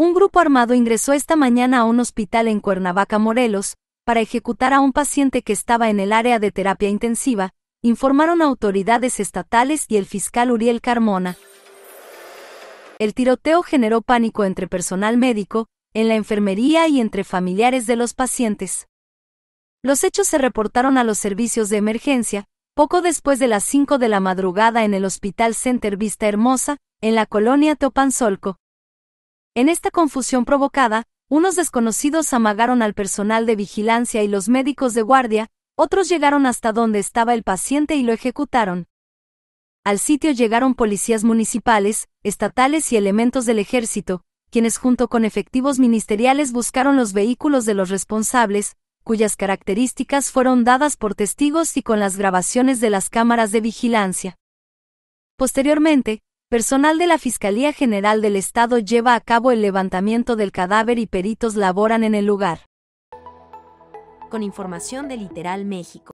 Un grupo armado ingresó esta mañana a un hospital en Cuernavaca, Morelos, para ejecutar a un paciente que estaba en el área de terapia intensiva, informaron autoridades estatales y el fiscal Uriel Carmona. El tiroteo generó pánico entre personal médico, en la enfermería y entre familiares de los pacientes. Los hechos se reportaron a los servicios de emergencia, poco después de las 5 de la madrugada en el Hospital Center Vista Hermosa, en la colonia Topanzolco. En esta confusión provocada, unos desconocidos amagaron al personal de vigilancia y los médicos de guardia, otros llegaron hasta donde estaba el paciente y lo ejecutaron. Al sitio llegaron policías municipales, estatales y elementos del ejército, quienes junto con efectivos ministeriales buscaron los vehículos de los responsables, cuyas características fueron dadas por testigos y con las grabaciones de las cámaras de vigilancia. Posteriormente, Personal de la Fiscalía General del Estado lleva a cabo el levantamiento del cadáver y peritos laboran en el lugar. Con información de Literal México.